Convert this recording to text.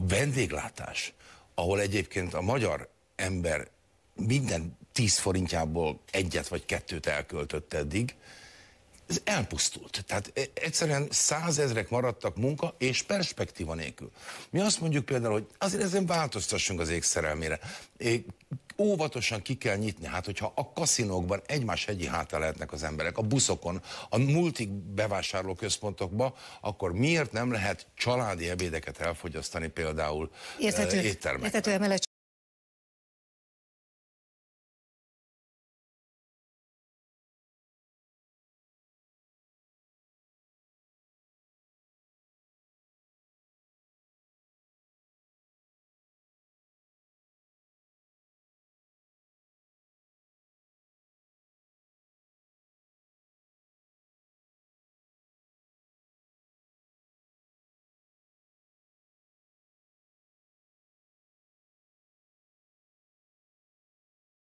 a vendéglátás, ahol egyébként a magyar ember minden 10 forintjából egyet vagy kettőt elköltött eddig, ez elpusztult. Tehát e, egyszerűen százezrek maradtak munka és perspektíva nélkül. Mi azt mondjuk például, hogy azért ezen változtassunk az ékszerelmére óvatosan ki kell nyitni. Hát, hogyha a kaszinókban egymás hegyi háta lehetnek az emberek, a buszokon, a multik központokba, akkor miért nem lehet családi ebédeket elfogyasztani például Érthető. Eh, éttermekben? Érthető,